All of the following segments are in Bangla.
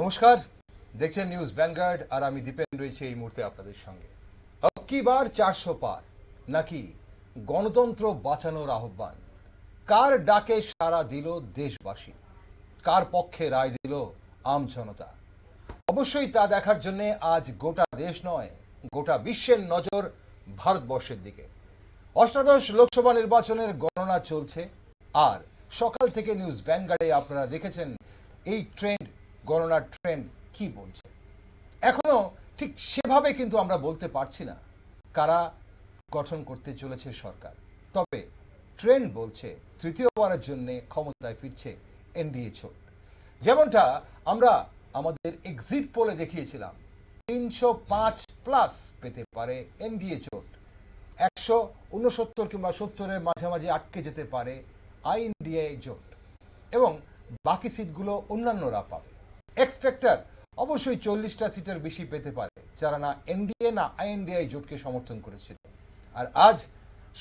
নমস্কার দেখছেন নিউজ ব্যাঙ্গার্ড আর আমি দীপেন রয়েছে এই মুহূর্তে আপনাদের সঙ্গে অক্কিবার চারশো পার নাকি গণতন্ত্র বাঁচানোর আহ্বান কার ডাকে সারা দিল দেশবাসী কার পক্ষে রায় দিল আম জনতা অবশ্যই তা দেখার জন্য আজ গোটা দেশ নয় গোটা বিশ্বের নজর ভারতবর্ষের দিকে অষ্টাদশ লোকসভা নির্বাচনের গণনা চলছে আর সকাল থেকে নিউজ ব্যাঙ্গারে আপনারা দেখেছেন এই ট্রেন্ড গণনার ট্রেন্ড কি বলছে এখনো ঠিক সেভাবে কিন্তু আমরা বলতে পারছি না কারা গঠন করতে চলেছে সরকার তবে ট্রেন্ড বলছে তৃতীয়বারের জন্য ক্ষমতায় ফিরছে এনডিএ ছোট যেমনটা আমরা আমাদের এক্সিট পোলে দেখিয়েছিলাম তিনশো পাঁচ প্লাস পেতে পারে এনডিএ চোট একশো উনসত্তর কিংবা সত্তরের মাঝামাঝি আটকে যেতে পারে আইএনডিএ জোট এবং বাকি সিটগুলো অন্যান্যরা পাবে এক্সপেক্টার অবশ্যই চল্লিশটা সিটের বেশি পেতে পারে যারা না এনডিএ না আইএনডিআই জোটকে সমর্থন করেছিল আর আজ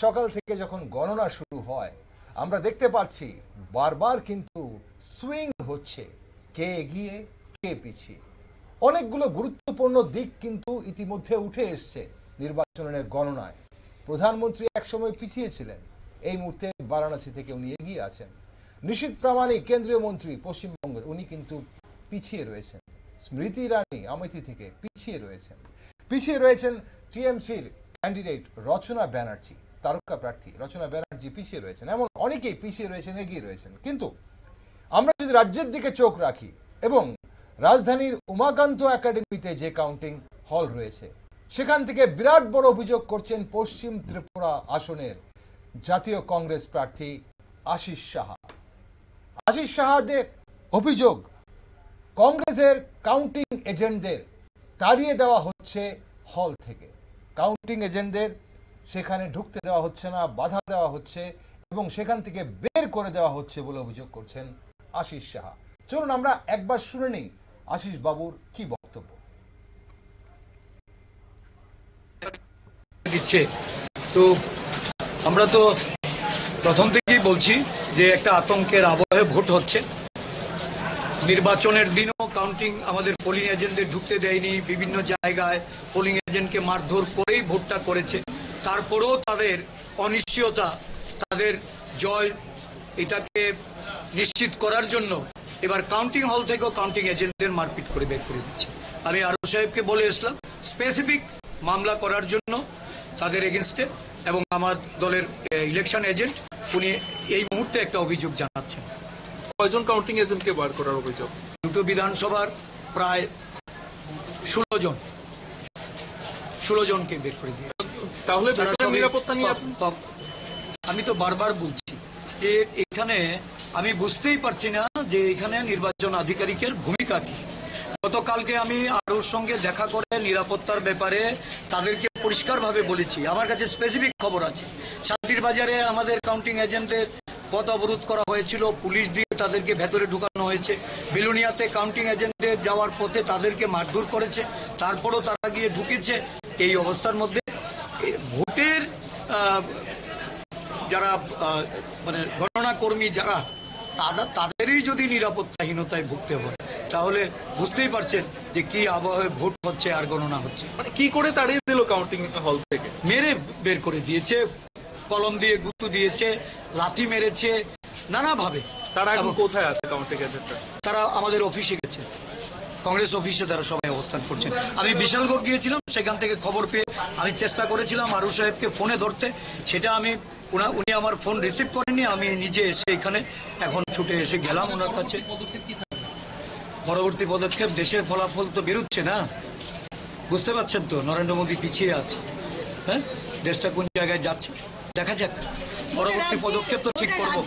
সকাল থেকে যখন গণনা শুরু হয় আমরা দেখতে পাচ্ছি বারবার কিন্তু সুইং হচ্ছে কে এগিয়ে কে পিছিয়ে অনেকগুলো গুরুত্বপূর্ণ দিক কিন্তু ইতিমধ্যে উঠে এসছে নির্বাচনের গণনায় প্রধানমন্ত্রী একসময় পিছিয়ে ছিলেন এই মুহূর্তে বারাণসী থেকে উনি এগিয়ে আছেন নিশীত প্রামাণিক কেন্দ্রীয় মন্ত্রী পশ্চিমবঙ্গের উনি কিন্তু পিছিয়ে রয়েছেন স্মৃতি ইরানি আমেথি থেকে পিছিয়ে রয়েছেন পিছিয়ে রয়েছেন টিএমসির ক্যান্ডিডেট রচনা ব্যানার্জি তারকা প্রার্থী রচনা ব্যানার্জি পিছিয়ে রয়েছেন এমন অনেকেই পিছিয়ে রয়েছেন এগিয়ে রয়েছেন কিন্তু আমরা যদি রাজ্যের দিকে চোখ রাখি এবং রাজধানীর উমাকান্ত একাডেমিতে যে কাউন্টিং হল রয়েছে সেখান থেকে বিরাট বড় অভিযোগ করছেন পশ্চিম ত্রিপুরা আসনের জাতীয় কংগ্রেস প্রার্থী আশিস সাহা আশিস সাহাদের অভিযোগ কংগ্রেসের কাউন্টিং এজেন্টদের তাড়িয়ে দেওয়া হচ্ছে হল থেকে কাউন্টিং এজেন্টদের সেখানে ঢুকতে দেওয়া হচ্ছে না বাধা দেওয়া হচ্ছে এবং সেখান থেকে বের করে দেওয়া হচ্ছে বলে অভিযোগ করছেন আশিস সাহা চলুন আমরা একবার শুনে নিই আশিস বাবুর কি বক্তব্য দিচ্ছে তো আমরা তো প্রথম থেকেই বলছি যে একটা আতঙ্কের আবহে ভোট হচ্ছে নির্বাচনের দিনও কাউন্টিং আমাদের পোলিং এজেন্টদের ঢুকতে দেয়নি বিভিন্ন জায়গায় পোলিং এজেন্টকে মারধর করেই ভোটটা করেছে তারপরেও তাদের অনিশ্চয়তা তাদের জয় এটাকে নিশ্চিত করার জন্য এবার কাউন্টিং হল থেকেও কাউন্টিং এজেন্টদের মারপিট করে বের করে দিচ্ছে আমি আরও সাহেবকে বলে এসলাম স্পেসিফিক মামলা করার জন্য তাদের এগেনস্টে এবং আমার দলের ইলেকশন এজেন্ট উনি এই মুহূর্তে একটা অভিযোগ জানাচ্ছেন কয়জন কাউন্টিং এজেন্টকে বার করার অভিযোগ দুটো বিধানসভার প্রায় ষোলো জন ষোলো জনকে বের করে দিয়ে তাহলে নিরাপত্তা নিয়ে আমি তো বারবার বলছি যে এখানে আমি বুঝতেই পারছি না যে এখানে নির্বাচন আধিকারিকের ভূমিকা কি গতকালকে আমি আরোর সঙ্গে দেখা করে নিরাপত্তার ব্যাপারে তাদেরকে পরিষ্কারভাবে বলেছি আমার কাছে স্পেসিফিক খবর আছে শান্তির বাজারে আমাদের কাউন্টিং এজেন্টের পথ অবরোধ করা হয়েছিল পুলিশ দিয়ে তাদেরকে ভেতরে ঢুকানো হয়েছে বিলুনিয়াতে কাউন্টিং এজেন্টদের যাওয়ার পথে তাদেরকে মারধর করেছে তারপরও তারা গিয়ে ঢুকেছে এই অবস্থার মধ্যে ভোটের যারা মানে গণনাকর্মী যারা যারা তাদেরই যদি নিরাপত্তাহীনতায় ভুগতে হয় তাহলে বুঝতেই পারছেন যে কি আবহাওয়ায় ভোট হচ্ছে আর গণনা হচ্ছে মানে কি করে তাড়িয়ে দিল কাউন্টিং হল থেকে মেরে বের করে দিয়েছে কলম দিয়ে গুতু দিয়েছে লাঠি মেরেছে নানাভাবে তারা এখন কোথায় আছে কাউন্টি গ্যাজেটটা তারা আমাদের অফিসে গেছে কংগ্রেস অফিসে তারা সবাই অবস্থান করছেন আমি বিশালগড় গিয়েছিলাম সেখান থেকে খবর পেয়ে আমি চেষ্টা করেছিলাম আরু সাহেবকে ফোনে ধরতে সেটা আমি উনি আমার ফোন রিসিভ করেনি আমি নিজে এসে এখানে এখন ছুটে এসে গেলাম ওনার কাছে পরবর্তী পদক্ষেপ দেশের ফলাফল তো বেরোচ্ছে না বুঝতে পারছেন তো নরেন্দ্র মোদী পিছিয়ে আছে হ্যাঁ দেশটা কোন জায়গায় যাচ্ছে দেখা যাক পরবর্তী পদক্ষেপ তো ঠিক করবো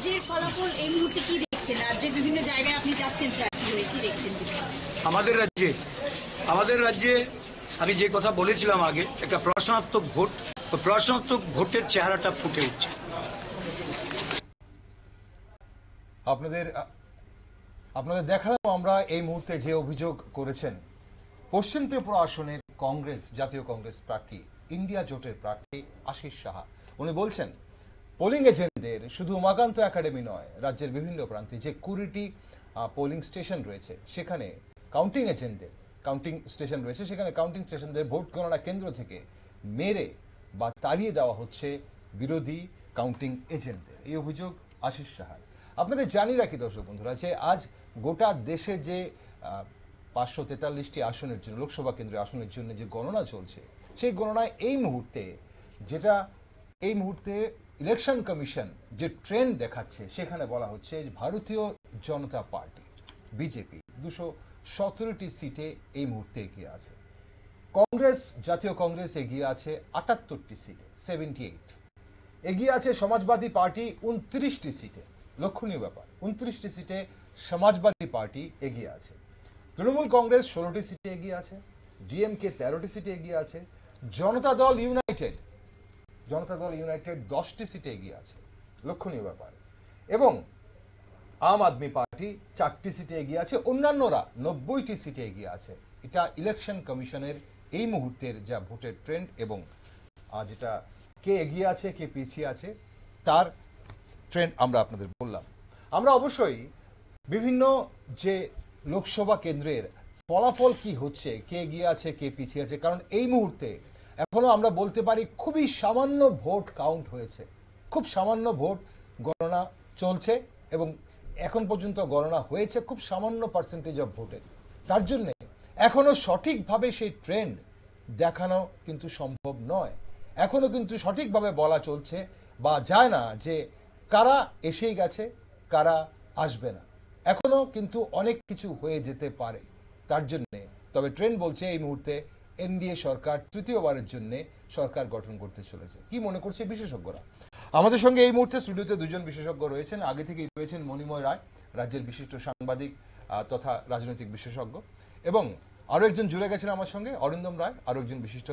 আমাদের রাজ্যে আমাদের রাজ্যে আমি যে কথা বলেছিলাম আগে একটা প্রশ্নাত্মক ভোট প্রশ্নাত্মক ভোটের চেহারাটা ফুটে উঠছে আপনাদের আপনাদের দেখালাম আমরা এই মুহূর্তে যে অভিযোগ করেছেন পশ্চিম ত্রিপুরা আসনের কংগ্রেস জাতীয় কংগ্রেস প্রার্থী ইন্ডিয়া জোটের প্রার্থী আশিস সাহা উনি বলছেন পোলিং এজেন্টদের শুধু উমাকান্ত একাডেমি নয় রাজ্যের বিভিন্ন প্রান্তে যে কুড়িটি পোলিং স্টেশন রয়েছে সেখানে কাউন্টিং এজেন্টদের কাউন্টিং স্টেশন রয়েছে সেখানে কাউন্টিং স্টেশনদের ভোট গণনা কেন্দ্র থেকে মেরে বা তাড়িয়ে দেওয়া হচ্ছে বিরোধী কাউন্টিং এজেন্টদের এই অভিযোগ আশিস সাহার আপনাদের জানি রাখি দর্শক বন্ধুরা যে আজ গোটা দেশে যে পাঁচশো তেতাল্লিশটি আসনের জন্য লোকসভা কেন্দ্রের আসনের জন্য যে গণনা চলছে সেই গণনায় এই মুহূর্তে যেটা এই মুহূর্তে ইলেকশন কমিশন যে ট্রেন্ড দেখাচ্ছে সেখানে বলা হচ্ছে ভারতীয় জনতা পার্টি বিজেপি দুশো সতেরোটি সিটে এই মুহূর্তে এগিয়ে আছে কংগ্রেস জাতীয় কংগ্রেস এগিয়ে আছে আটাত্তরটি সিটে সেভেন্টি এইট এগিয়ে আছে সমাজবাদী পার্টি উনত্রিশটি সিটে লক্ষণীয় ব্যাপার উনত্রিশটি সিটে সমাজবাদী পার্টি এগিয়ে আছে তৃণমূল কংগ্রেস ষোলোটি সিটে এগিয়ে আছে ডিএমকে তেরোটি সিটে এগিয়ে আছে জনতা দল ইউনাইটেড জনতা দল ইউনাইটেড দশটি সিটে এগিয়ে আছে লক্ষণীয় ব্যাপার এবং আম আদমি পার্টি চারটি সিটে এগিয়ে আছে অন্যান্যরা নব্বইটি সিটে এগিয়ে আছে এটা ইলেকশন কমিশনের এই মুহূর্তের যা ভোটের ট্রেন্ড এবং যেটা কে এগিয়ে আছে কে পিছিয়ে আছে তার ট্রেন্ড আমরা আপনাদের বললাম আমরা অবশ্যই বিভিন্ন যে লোকসভা কেন্দ্রের ফলাফল কি হচ্ছে কে গিয়ে আছে কে পিছিয়ে আছে কারণ এই মুহূর্তে এখনো আমরা বলতে পারি খুবই সামান্য ভোট কাউন্ট হয়েছে খুব সামান্য ভোট গণনা চলছে এবং এখন পর্যন্ত গণনা হয়েছে খুব সামান্য পার্সেন্টেজ অফ ভোটের তার জন্যে এখনো সঠিকভাবে সেই ট্রেন্ড দেখানো কিন্তু সম্ভব নয় এখনো কিন্তু সঠিকভাবে বলা চলছে বা যায় না যে কারা এসেই গেছে কারা আসবে না এখনো কিন্তু অনেক কিছু হয়ে যেতে পারে তার জন্য তবে ট্রেন বলছে এই মুহূর্তে এনডিএ সরকার তৃতীয়বারের জন্য সরকার গঠন করতে চলেছে কি মনে করছে বিশেষজ্ঞরা আমাদের সঙ্গে এই মুহূর্তে স্টুডিওতে দুজন বিশেষজ্ঞ রয়েছেন আগে থেকেই রয়েছেন মণিময় রায় রাজ্যের বিশিষ্ট সাংবাদিক তথা রাজনৈতিক বিশেষজ্ঞ এবং আরও একজন জুড়ে গেছেন আমার সঙ্গে অরিন্দম রায় আরও একজন বিশিষ্ট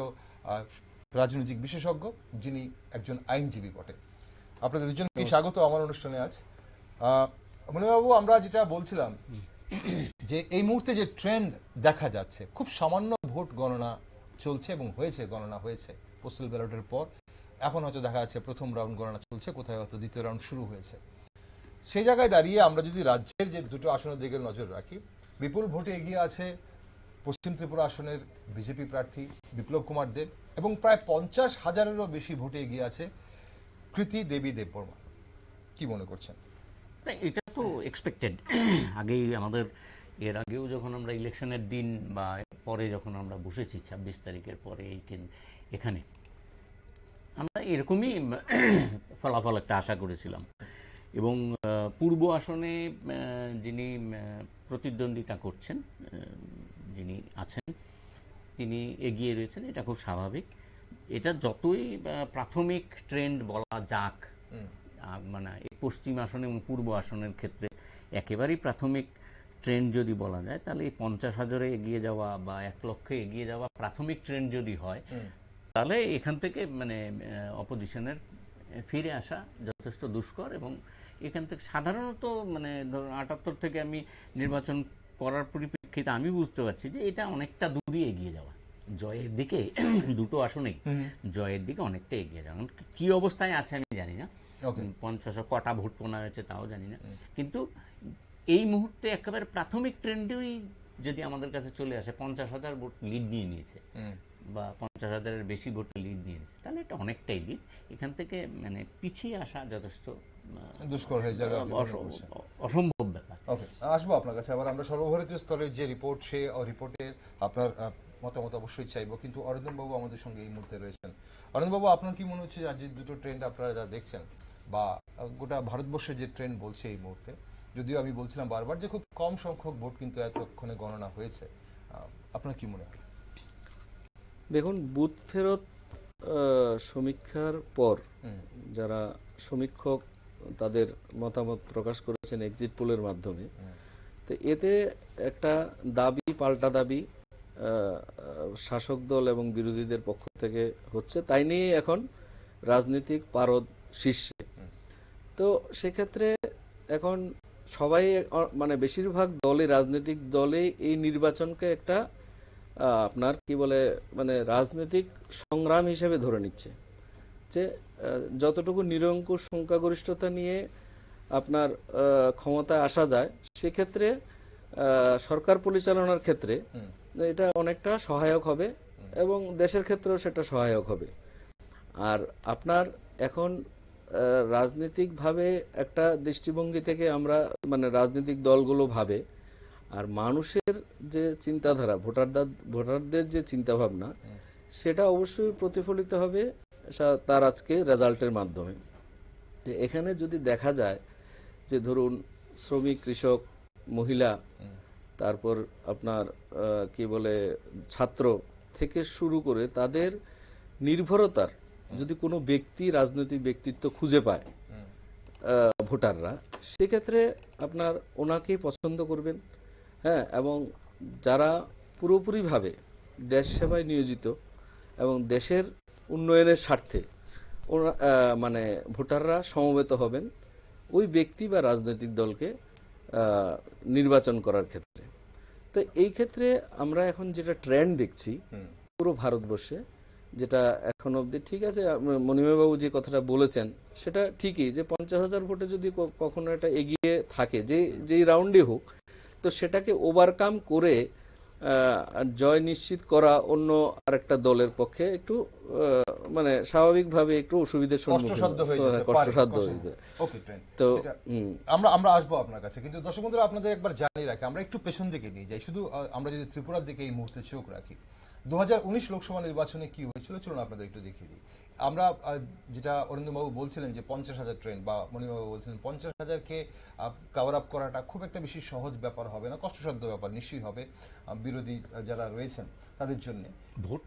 রাজনৈতিক বিশেষজ্ঞ যিনি একজন আইনজীবী বটে আপনাদের দুজনকে স্বাগত আমার অনুষ্ঠানে আজ মণিবাবু আমরা যেটা বলছিলাম যে এই মুহূর্তে যে ট্রেন্ড দেখা যাচ্ছে খুব সামান্য ভোট গণনা চলছে এবং হয়েছে গণনা হয়েছে পোস্টাল ব্যালটের পর এখন হয়তো দেখা যাচ্ছে প্রথম রাউন্ড গণনা চলছে কোথায় হয়তো দ্বিতীয় রাউন্ড শুরু হয়েছে সেই জায়গায় দাঁড়িয়ে আমরা যদি রাজ্যের যে দুটো আসনের দিকে নজর রাখি বিপুল ভোটে এগিয়ে আছে পশ্চিম ত্রিপুরা আসনের বিজেপি প্রার্থী বিপ্লব কুমার দেব এবং প্রায় পঞ্চাশ হাজারেরও বেশি ভোটে এগিয়ে আছে কৃতি দেবী দেববর্মা কি মনে করছেন না এটা তো এক্সপেক্টেড আগেই আমাদের এর আগেও যখন আমরা ইলেকশনের দিন বা পরে যখন আমরা বসেছি ছাব্বিশ তারিখের পরে এখানে আমরা এরকমই ফলাফল একটা আশা করেছিলাম এবং পূর্ব আসনে যিনি প্রতিদ্বন্দ্বিতা করছেন যিনি আছেন তিনি এগিয়ে রয়েছেন এটা খুব স্বাভাবিক এটা যতই প্রাথমিক ট্রেন্ড বলা যাক মানে পশ্চিম আসন এবং পূর্ব আসনের ক্ষেত্রে একেবারেই প্রাথমিক ট্রেন্ড যদি বলা যায় তাহলে এই পঞ্চাশ হাজারে এগিয়ে যাওয়া বা এক লক্ষে এগিয়ে যাওয়া প্রাথমিক ট্রেন্ড যদি হয় তাহলে এখান থেকে মানে অপোজিশনের ফিরে আসা যথেষ্ট দুষ্কর এবং এখান থেকে সাধারণত মানে ধরুন আটাত্তর থেকে আমি নির্বাচন করার পরিপ্রেক্ষিতে আমি বুঝতে পারছি যে এটা অনেকটা দূরই এগিয়ে যাওয়া জয়ের দিকে দুটো আসনেই জয়ের দিকে অনেকটা এগিয়ে যাওয়া কি অবস্থায় আছে আমি জানি না পঞ্চাশ কটা ভোট পোনা হয়েছে তাও জানি না কিন্তু এই মুহূর্তে একেবারে প্রাথমিক ট্রেন্ডই যদি আমাদের কাছে চলে আসে পঞ্চাশ হাজার ভোট লিড নিয়ে নিয়েছে বা পঞ্চাশ হাজারের বেশি ভোট লিড নিয়েছে তাহলে এটা অনেকটাই লিড এখান থেকে মানে পিছিয়ে আসা যথেষ্ট দুষ্কর হয়ে যাবে অসম্ভব ব্যাপার ওকে আসবো আপনার কাছে আবার আমরা সর্বভারতীয় স্তরের যে রিপোর্ট সে রিপোর্টের আপনার মতামত অবশ্যই চাইবো কিন্তু অরিন্দম বাবু আমাদের সঙ্গে এই মুহূর্তে রয়েছেন অরিন্দম বাবু আপনার কি মনে হচ্ছে যে দুটো ট্রেন্ড আপনারা যা দেখছেন বা গোটা ভারতবর্ষের যে ট্রেন্ড বলছে এই মুহূর্তে যদিও আমি বলছিলাম বারবার যে খুব কম সংখ্যক ভোট কিন্তু এতক্ষণে গণনা হয়েছে আপনার কি মনে হয় দেখুন বুথ ফেরত সমীক্ষার পর যারা সমীক্ষক তাদের মতামত প্রকাশ করেছেন এক্সিট পোলের মাধ্যমে তো এতে একটা দাবি পাল্টা দাবি শাসক দল এবং বিরোধীদের পক্ষ থেকে হচ্ছে তাই নিয়ে এখন রাজনৈতিক পারদ শীর্ষে তো সেক্ষেত্রে এখন সবাই মানে বেশিরভাগ দলে রাজনৈতিক দলে এই নির্বাচনকে একটা আপনার কি বলে মানে রাজনৈতিক সংগ্রাম হিসেবে ধরে নিচ্ছে যে যতটুকু নিরঙ্কুশ সংখ্যাগরিষ্ঠতা নিয়ে আপনার ক্ষমতা আসা যায় সেক্ষেত্রে সরকার পরিচালনার ক্ষেত্রে এটা অনেকটা সহায়ক হবে এবং দেশের ক্ষেত্রেও সেটা সহায়ক হবে আর আপনার এখন রাজনৈতিকভাবে একটা দৃষ্টিভঙ্গি থেকে আমরা মানে রাজনৈতিক দলগুলো ভাবে আর মানুষের যে চিন্তাধারা ভোটারদার ভোটারদের যে চিন্তাভাবনা হ্যাঁ। সেটা অবশ্যই প্রতিফলিত হবে তার আজকে রেজাল্টের মাধ্যমে যে এখানে যদি দেখা যায় যে ধরুন শ্রমিক কৃষক মহিলা হ্যাঁ। তারপর আপনার কি বলে ছাত্র থেকে শুরু করে তাদের নির্ভরতার যদি কোনো ব্যক্তি রাজনৈতিক ব্যক্তিত্ব খুঁজে পায় ভোটাররা সেক্ষেত্রে আপনার ওনাকেই পছন্দ করবেন হ্যাঁ এবং যারা পুরোপুরিভাবে দেশ সেবায় নিয়োজিত এবং দেশের উন্নয়নের স্বার্থে মানে ভোটাররা সমবেত হবেন ওই ব্যক্তি বা রাজনৈতিক দলকে নির্বাচন করার ক্ষেত্রে তো এই ক্ষেত্রে আমরা এখন যেটা ট্রেন্ড দেখছি পুরো ভারতবর্ষে যেটা এখন অব্দি ঠিক আছে মনিমাবাবু যে কথাটা বলেছেন সেটা ঠিকই যে পঞ্চাশ হাজার ভোটে যদি কখনো এটা এগিয়ে থাকে যে যেই রাউন্ডে হোক তো সেটাকে ওভারকাম করে জয় নিশ্চিত করা অন্য আরেকটা দলের পক্ষে একটু মানে স্বাভাবিকভাবে একটু অসুবিধার সম্মুখীন কষ্টসাধ্য হয়ে যায় তো আমরা আমরা আসবো আপনার কাছে কিন্তু দর্শক বন্ধুরা আপনাদের একবার জানিয়ে রাখি আমরা একটু পেছন দিকে নিয়ে যাই শুধু আমরা যদি ত্রিপুরার দিকে এই মুহূর্তে চোখ রাখি দু লোকসভা নির্বাচনে কি হয়েছিল চলুন আপনাদের একটু দেখিয়ে দিই আমরা যেটা বাবু বলছিলেন যে পঞ্চাশ হাজার ট্রেন বা মণিবাবু বলছিলেন পঞ্চাশ হাজারকে কাভার আপ করাটা খুব একটা বেশি সহজ ব্যাপার হবে না কষ্টসাধ্য ব্যাপার নিশ্চয়ই হবে বিরোধী যারা রয়েছেন তাদের জন্য ভোট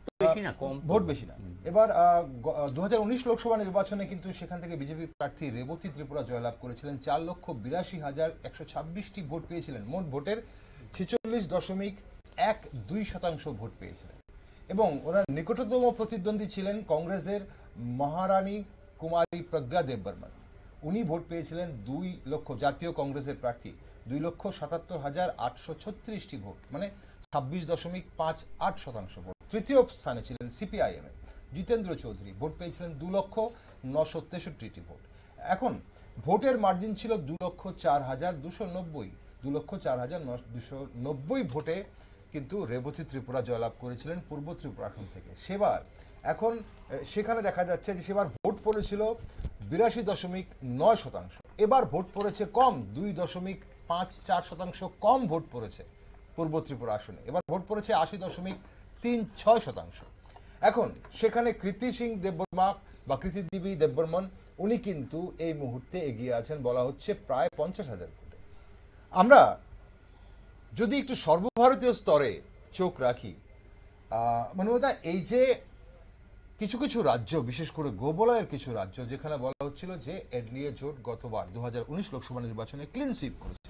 বেশি না এবার দু লোকসভা নির্বাচনে কিন্তু সেখান থেকে বিজেপি প্রার্থী রেবতী ত্রিপুরা জয়লাভ করেছিলেন চার লক্ষ বিরাশি হাজার একশো ছাব্বিশটি ভোট পেয়েছিলেন মোট ভোটের ছেচল্লিশ দশমিক এক দুই শতাংশ ভোট পেয়েছিলেন এবং ওনার নিকটতম প্রতিদ্বন্দ্বী ছিলেন কংগ্রেসের মহারানী কুমারী প্রজ্ঞা দেববর্মন উনি ভোট পেয়েছিলেন দুই লক্ষ জাতীয় কংগ্রেসের প্রার্থী দুই লক্ষ সাতাত্তর হাজার আটশো ছত্রিশটি ভোট মানে ছাব্বিশ দশমিক পাঁচ আট শতাংশ ভোট তৃতীয় স্থানে ছিলেন সিপিআইএম এ জিতেন্দ্র চৌধুরী ভোট পেয়েছিলেন দু লক্ষ নশো তেষট্টিটি ভোট এখন ভোটের মার্জিন ছিল দু লক্ষ চার হাজার দুশো নব্বই দু লক্ষ চার হাজার দুশো নব্বই ভোটে কিন্তু রেবতী ত্রিপুরা জয়লাভ করেছিলেন পূর্ব ত্রিপুরা আসন থেকে সেবার এখন সেখানে দেখা যাচ্ছে যে সেবার ভোট পড়েছিল বিরাশি দশমিক নয় শতাংশ এবার ভোট পড়েছে কম দুই দশমিক পাঁচ চার শতাংশ কম ভোট পড়েছে পূর্ব ত্রিপুরা আসনে এবার ভোট পড়েছে আশি দশমিক তিন ছয় শতাংশ এখন সেখানে কৃতি সিং দেববর্মা বা কৃতিদেবী দেববর্মন উনি কিন্তু এই মুহূর্তে এগিয়ে আছেন বলা হচ্ছে প্রায় পঞ্চাশ হাজার কোটি আমরা যদি একটু সর্বভারতীয় স্তরে চোখ রাখি মনোমতা এই যে কিছু কিছু রাজ্য বিশেষ করে গোবলয়ের কিছু রাজ্য যেখানে বলা হচ্ছিল যে এডলিয়ে জোট গতবার দু লোকসভা নির্বাচনে ক্লিন সুইপ করেছে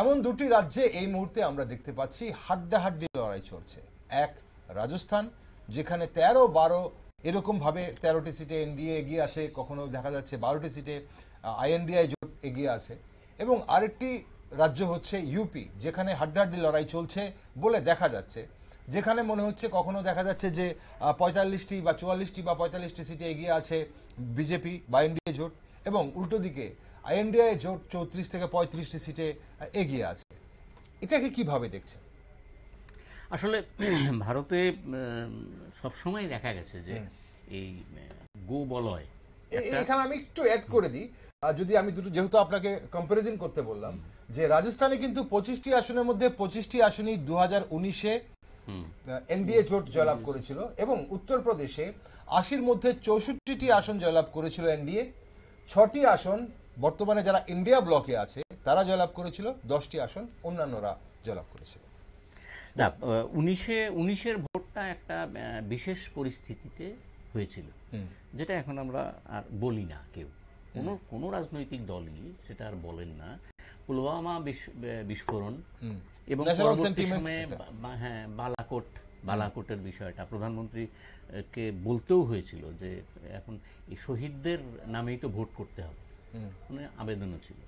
এমন দুটি রাজ্যে এই মুহূর্তে আমরা দেখতে পাচ্ছি হাড্ডাহাড্ডি লড়াই চলছে এক রাজস্থান যেখানে তেরো বারো এরকম ভাবে তেরোটি সিটে এনডিএ এগিয়ে আছে কখনো দেখা যাচ্ছে বারোটি সিটে আইএনডিআই জোট এগিয়ে আছে এবং আরেকটি রাজ্য হচ্ছে ইউপি যেখানে হাড্ডাহাড্ডি লড়াই চলছে বলে দেখা যাচ্ছে যেখানে মনে হচ্ছে কখনো দেখা যাচ্ছে যে পঁয়তাল্লিশটি বা চুয়াল্লিশটি বা পঁয়তাল্লিশটি সিটে এগিয়ে আছে বিজেপি বা এনডিএ জোট এবং উল্টো দিকে এনডিএ জোট চৌত্রিশ থেকে পঁয়ত্রিশটি সিটে এগিয়ে আছে এটাকে কিভাবে দেখছে আসলে ভারতে সবসময় দেখা গেছে যে এই গো বলয় এখানে আমি একটু অ্যাড করে দিই যদি আমি দুটো যেহেতু আপনাকে কম্পারিজন করতে বললাম যে রাজস্থানে কিন্তু পঁচিশটি আসনের মধ্যে পঁচিশটি আসনই দু হাজার উনিশে এনডিএ জোট জয়লাভ করেছিল এবং উত্তরপ্রদেশে আশির মধ্যে চৌষট্টিটি আসন জয়লাভ করেছিল এনডিএ ছটি আসন বর্তমানে যারা ইন্ডিয়া ব্লকে আছে তারা জয়লাভ করেছিল দশটি আসন অন্যান্যরা জয়লাভ করেছিল না উনিশে উনিশের ভোটটা একটা বিশেষ পরিস্থিতিতে হয়েছিল যেটা এখন আমরা আর বলি না কেউ কোনো কোনো রাজনৈতিক দলই সেটা আর বলেন না পুলওয়ামা বিস্ফোরণ এবং পরবর্তী সময়ে হ্যাঁ বালাকোট বালাকোটের বিষয়টা প্রধানমন্ত্রী কে বলতেও হয়েছিল যে এখন এই শহীদদের নামেই তো ভোট করতে হবে মানে আবেদনও ছিল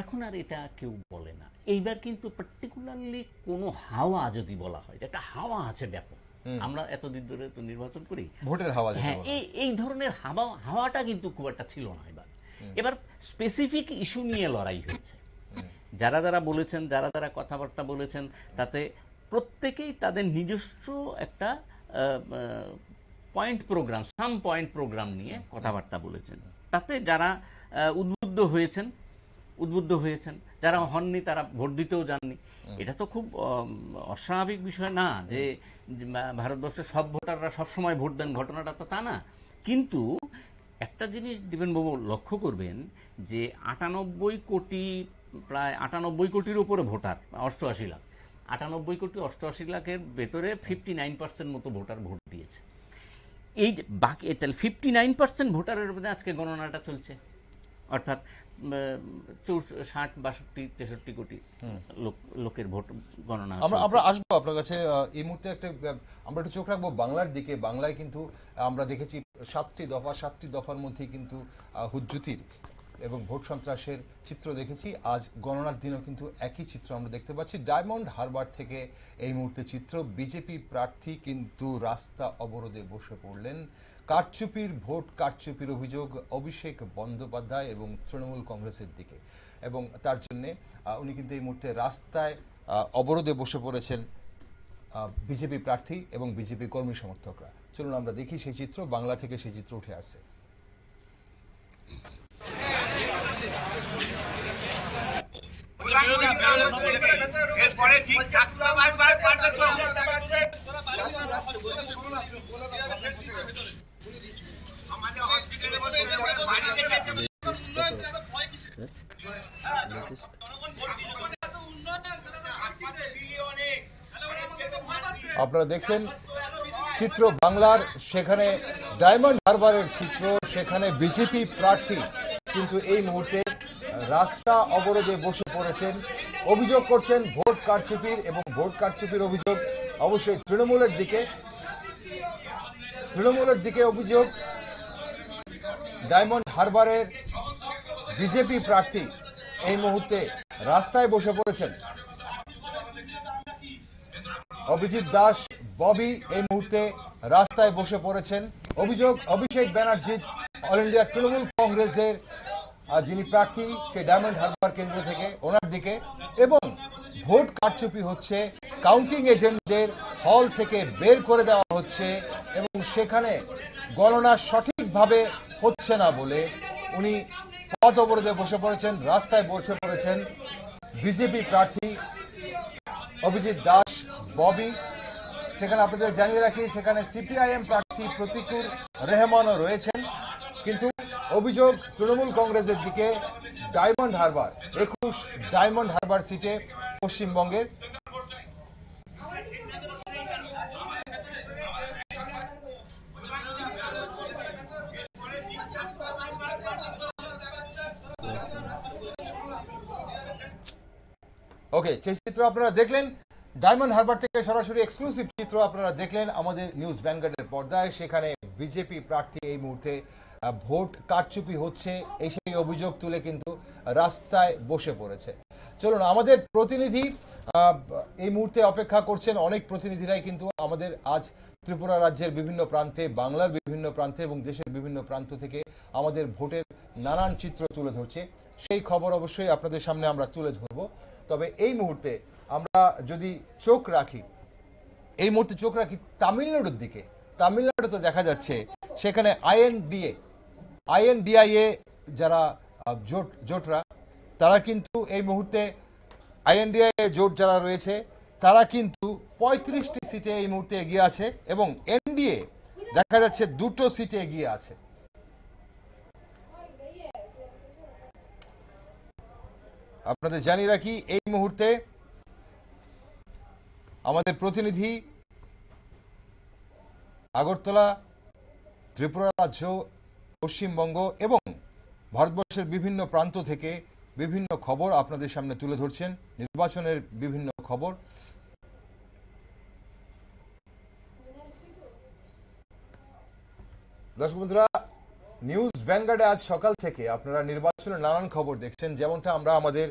এখন আর এটা কেউ বলে না এইবার কিন্তু পার্টিকুলারলি কোন হাওয়া যদি বলা হয় একটা হাওয়া আছে ব্যাপক আমরা এতদিন ধরে তো নির্বাচন করি ভোটের হাওয়া হ্যাঁ এই এই ধরনের হাওয়া হাওয়াটা কিন্তু খুব একটা ছিল না এবার এবার স্পেসিফিক ইস্যু নিয়ে লড়াই হয়েছে যারা যারা বলেছেন যারা যারা কথাবার্তা বলেছেন তাতে প্রত্যেকেই তাদের নিজস্ব একটা point program some point program নিয়ে কথাবার্তা বলেছেন তাতে যারা উদ্বুদ্ধ হয়েছেন উদ্বুদ্ধ হয়েছেন যারা হননি তারা ভোট দিতেও যাননি এটা তো খুব অস্বাভাবিক বিষয় না যে ভারতবর্ষের সব ভোটাররা সবসময় ভোট দেন ঘটনাটা তো তা না কিন্তু একটা জিনিস বাবু লক্ষ্য করবেন যে আটানব্বই কোটি প্রায় আটানব্বই কোটির উপরে ভোটার অষ্টআশি লাখ আটানব্বই কোটি অষ্টআশি লাখের ভেতরে ফিফটি নাইন পার্সেন্ট মতো ভোটার ভোট দিয়েছে এই বাকি তাহলে ফিফটি নাইন পার্সেন্ট ভোটারের মধ্যে আজকে গণনাটা চলছে অর্থাৎ ষাট বাষট্টি তেষট্টি কোটি লোকের ভোট গণনা আমরা আমরা আসবো আপনার কাছে এই মুহূর্তে একটা আমরা একটু চোখ রাখবো বাংলার দিকে বাংলায় কিন্তু আমরা দেখেছি সাতটি দফা সাতটি দফার মধ্যে কিন্তু হুজ্জুতির এবং ভোট সন্ত্রাসের চিত্র দেখেছি আজ গণনার দিনেও কিন্তু একই চিত্র আমরা দেখতে পাচ্ছি ডায়মন্ড হারবার থেকে এই মুহূর্তে চিত্র বিজেপি প্রার্থী কিন্তু রাস্তা অবরোধে বসে পড়লেন কারচুপির ভোট কারচুপির অভিযোগ অভিষেক বন্দ্যোপাধ্যায় এবং তৃণমূল কংগ্রেসের দিকে এবং তার জন্যে উনি কিন্তু এই মুহূর্তে রাস্তায় অবরোধে বসে পড়েছেন বিজেপি প্রার্থী এবং বিজেপি কর্মী সমর্থকরা চলুন আমরা দেখি সেই চিত্র বাংলা থেকে সেই চিত্র উঠে আসে আপনারা দেখছেন চিত্র বাংলার সেখানে ডায়মন্ড হারবারের চিত্র সেখানে বিজেপি প্রার্থী কিন্তু এই মুহূর্তে রাস্তা অবরোধে বসে পড়েছেন অভিযোগ করছেন ভোট কারচুপির এবং ভোট কারচুপির অভিযোগ অবশ্যই তৃণমূলের দিকে তৃণমূলের দিকে অভিযোগ ডায়মন্ড হারবারের বিজেপি প্রার্থী এই মুহূর্তে রাস্তায় বসে পড়েছেন অভিজিৎ দাস ববি এই মুহূর্তে রাস্তায় বসে পড়েছেন অভিযোগ অভিষেক ব্যানার্জি অল ইন্ডিয়া তৃণমূল কংগ্রেসের যিনি প্রার্থী সে ডায়মন্ড হারবার কেন্দ্র থেকে ওনার দিকে এবং ভোট কারচুপি হচ্ছে কাউন্টিং এজেন্টদের হল থেকে বের করে দেওয়া হচ্ছে এবং সেখানে গণনা সঠিকভাবে হচ্ছে না বলে উনি পথ অবরোধে বসে পড়েছেন রাস্তায় বসে পড়েছেন বিজেপি প্রার্থী অভিজিৎ দাস ববি সেখানে আপনাদের জানিয়ে রাখি সেখানে সিপিআইএম প্রার্থী প্রতিকুর রেহমানও রয়েছেন কিন্তু অভিযোগ তৃণমূল কংগ্রেসের দিকে ডায়মন্ড হারবার একুশ ডায়মন্ড হারবার সিটে পশ্চিমবঙ্গের ওকে সেই চিত্র আপনারা দেখলেন ডায়মন্ড হারবার থেকে সরাসরি এক্সক্লুসিভ চিত্র আপনারা দেখলেন আমাদের নিউজ ব্যাঙ্গারের পর্দায় সেখানে বিজেপি প্রার্থী এই মুহূর্তে ভোট কারচুপি হচ্ছে এই সেই অভিযোগ তুলে কিন্তু রাস্তায় বসে পড়েছে চলুন আমাদের প্রতিনিধি এই মুহূর্তে অপেক্ষা করছেন অনেক প্রতিনিধিরাই কিন্তু আমাদের আজ ত্রিপুরা রাজ্যের বিভিন্ন প্রান্তে বাংলার বিভিন্ন প্রান্তে এবং দেশের বিভিন্ন প্রান্ত থেকে আমাদের ভোটের নানান চিত্র তুলে ধরছে সেই খবর অবশ্যই আপনাদের সামনে আমরা তুলে ধরব তবে এই মুহূর্তে আমরা যদি চোখ রাখি এই মুহূর্তে চোখ রাখি তামিলনাড়ুর দিকে তামিলনাড়ুতে দেখা যাচ্ছে সেখানে আইএনডিএ আইএনডিআইএ যারা জোট জোটরা তারা কিন্তু এই মুহূর্তে আইএনডিআইএ জোট যারা রয়েছে তারা কিন্তু পঁয়ত্রিশটি সিটে এই মুহূর্তে এগিয়ে আছে এবং এনডিএ দেখা যাচ্ছে দুটো সিটে এগিয়ে আছে আপনাদের জানি রাখি এই মুহূর্তে আমাদের প্রতিনিধি আগরতলা ত্রিপুরা রাজ্য পশ্চিমবঙ্গ এবং ভারতবর্ষের বিভিন্ন প্রান্ত থেকে বিভিন্ন খবর আপনাদের সামনে তুলে ধরছেন নির্বাচনের বিভিন্ন খবর দর্শক বন্ধুরা নিউজ ভ্যানগার্ডে আজ সকাল থেকে আপনারা নির্বাচনের নানান খবর দেখছেন যেমনটা আমরা আমাদের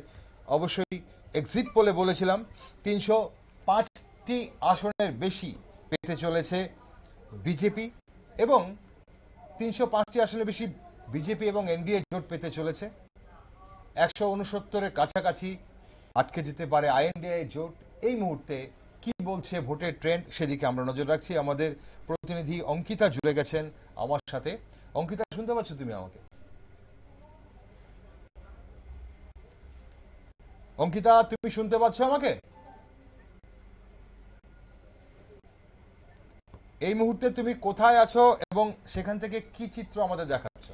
অবশ্যই এক্সিট পোলে বলেছিলাম তিনশো পাঁচটি আসনের বেশি পেতে চলেছে বিজেপি এবং তিনশো পাঁচটি আসনে বেশি বিজেপি এবং এনডিএ জোট পেতে চলেছে একশো উনসত্তরের কাছাকাছি আটকে যেতে পারে আইএনডিআই জোট এই মুহূর্তে কি বলছে ভোটের ট্রেন্ড সেদিকে আমরা নজর রাখছি আমাদের প্রতিনিধি অঙ্কিতা জুড়ে গেছেন আমার সাথে অঙ্কিতা শুনতে পাচ্ছ তুমি আমাকে অঙ্কিতা তুমি শুনতে পাচ্ছ আমাকে এই মুহূর্তে তুমি কোথায় আছো এবং সেখান থেকে কি চিত্র আমাদের দেখাচ্ছ